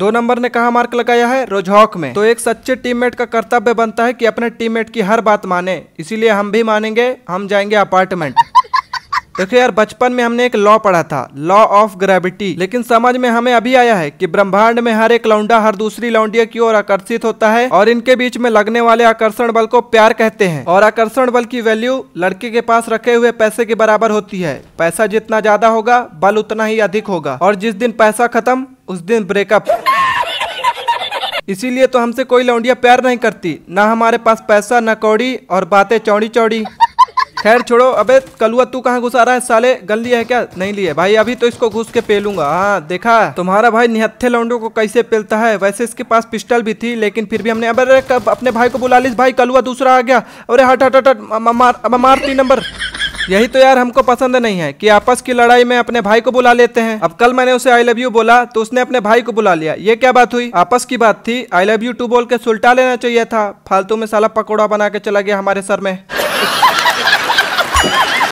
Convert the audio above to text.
दो नंबर ने कहा मार्क लगाया है रोजहॉक में तो एक सच्चे टीममेट का कर्तव्य बनता है कि अपने टीममेट की हर बात माने इसीलिए हम भी मानेंगे हम जाएंगे अपार्टमेंट देखो यार बचपन में हमने एक लॉ पढ़ा था लॉ ऑफ ग्रेविटी लेकिन समझ में हमें अभी आया है कि ब्रह्मांड में हर एक लौंडा हर दूसरी लौंडिया की ओर आकर्षित होता है और इनके बीच में लगने वाले आकर्षण बल को प्यार कहते हैं और आकर्षण बल की वैल्यू लड़के के पास रखे हुए पैसे के बराबर होती है पैसा जितना ज्यादा होगा बल उतना ही अधिक होगा और जिस दिन पैसा खत्म उस दिन ब्रेकअप इसीलिए तो हमसे कोई लौंडिया प्यार नहीं करती ना हमारे पास पैसा ना कौड़ी और बातें चौड़ी चौड़ी खैर छोड़ो अबे कलुआ तू कहाँ घुसा रहा है साले गल लिया है क्या नहीं लिए भाई अभी तो इसको घुस के पेलूंगा हाँ देखा तुम्हारा भाई निहत्थे लौंडो को कैसे पेलता है वैसे इसके पास पिस्टल भी थी लेकिन फिर भी हमने अबे अपने भाई को बुला ली भाई कलुआ दूसरा आ गया अरे हट हट हट मार तीन नंबर यही तो यार हमको पसंद नहीं है कि आपस की लड़ाई में अपने भाई को बुला लेते हैं अब कल मैंने उसे आई लव यू बोला तो उसने अपने भाई को बुला लिया ये क्या बात हुई आपस की बात थी आई लव यू टू बोल के सुलटा लेना चाहिए था फालतू में साला पकौड़ा बना के चला गया हमारे सर में